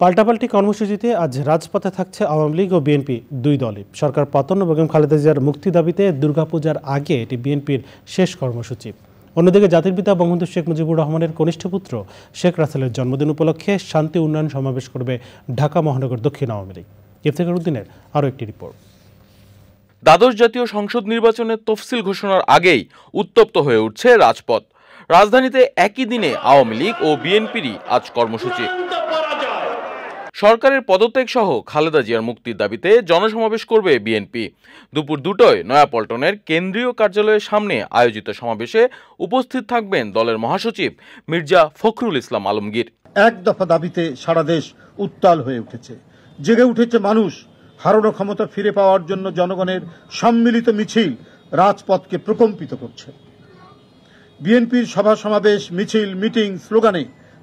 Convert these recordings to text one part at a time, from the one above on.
পাল্টাপাল্টি কর্মসূচিতে আজ রাজপথে থাকছে আওয়ামী লীগ ও বিএনপি দুই দলই সরকার পতন বেগম খালেদা জিয়ার মুক্তি দাবিতে দুর্গাপূজার আগে এটি বিএনপির শেষ কর্মসূচি অন্যদিকে জাতির পিতা বঙ্গবন্ধু শেখ মুজিবুর রহমানের কনিষ্ঠ পুত্র শেখ রাসেলের জন্মদিন উপলক্ষে শান্তি উন্নয়ন সমাবেশ করবে ঢাকা মহানগর দক্ষিণ আওয়ামী লীগ ইফতেকার উদ্দিনের আরও একটি রিপোর্ট দ্বাদশ জাতীয় সংসদ নির্বাচনের তফসিল ঘোষণার আগেই উত্তপ্ত হয়ে উঠছে রাজপথ রাজধানীতে একই দিনে আওয়ামী লীগ ও বিএনপিরই আজ কর্মসূচি সরকারের পদত্যাগ সহ খালেদা জিয়ার মুক্তির দাবিতে জনসমাবেশ করবে বিএনপি দুপুর দুটোয় নয়াপল্টনের কেন্দ্রীয় কার্যালয়ের সামনে আয়োজিত সমাবেশে উপস্থিত থাকবেন দলের মহাসচিব মির্জা ফখরুল ইসলাম আলমগীর এক দফা দাবিতে সারা দেশ উত্তাল হয়ে উঠেছে জেগে উঠেছে মানুষ হারানো ক্ষমতা ফিরে পাওয়ার জন্য জনগণের সম্মিলিত মিছিল রাজপথকে প্রকম্পিত করছে বিএনপির সভা সমাবেশ মিছিল মিটিং স্লোগানে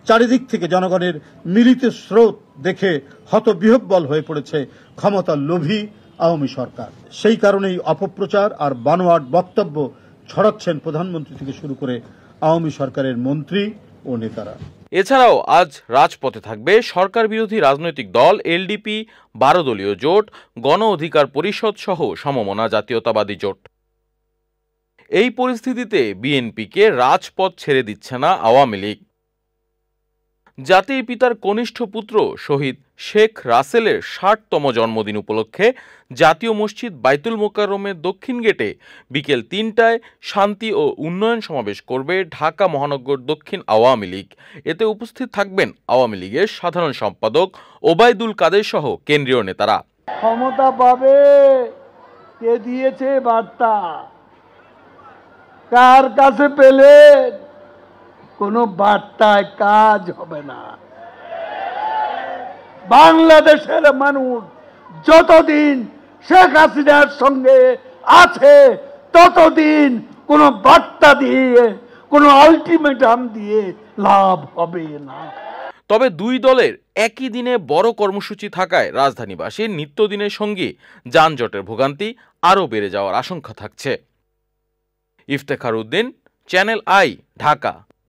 চারিদিক থেকে জনগণের মিলিত স্রোত দেখে হতবিহব্বল হয়ে পড়েছে ক্ষমতার লোভী আওয়ামী সরকার সেই কারণেই অপপ্রচার আর বানোয়াট বক্তব্য ছড়াচ্ছেন প্রধানমন্ত্রী থেকে শুরু করে আওয়ামী সরকারের মন্ত্রী ও নেতারা এছাড়াও আজ রাজপথে থাকবে সরকার বিরোধী রাজনৈতিক দল এলডিপি বারো দলীয় জোট গণ অধিকার পরিষদ সহ সমমনা জাতীয়তাবাদী জোট এই পরিস্থিতিতে বিএনপিকে রাজপথ ছেড়ে দিচ্ছে না আওয়ামী লীগ জাতির পিতার কনিষ্ঠ পুত্র শহীদ শেখ রাসেলের ষাটতম জন্মদিন উপলক্ষে জাতীয় মসজিদ বাইতুল মোকাররমের দক্ষিণ গেটে বিকেল তিনটায় শান্তি ও উন্নয়ন সমাবেশ করবে ঢাকা মহানগর দক্ষিণ আওয়ামী লীগ এতে উপস্থিত থাকবেন আওয়ামী লীগের সাধারণ সম্পাদক ওবায়দুল কাদের সহ কেন্দ্রীয় নেতারা ক্ষমতা পাবে কে দিয়েছে বার্তা কার কাছে পেলে কোনো বার্তায় কাজ হবে না বাংলাদেশের মানুষ যতদিন শেখ হাসিনার সঙ্গে আছে ততদিন কোনো বার্তা দিয়ে কোনো আলটিমেটাম দিয়ে লাভ হবে না তবে দুই দলের একই দিনে বড় কর্মসূচি থাকায় রাজধানীবাসীর নিত্যদিনের সঙ্গী যানজটের ভোগান্তি আরও বেড়ে যাওয়ার আশঙ্কা থাকছে ইফতেখার উদ্দিন চ্যানেল আই ঢাকা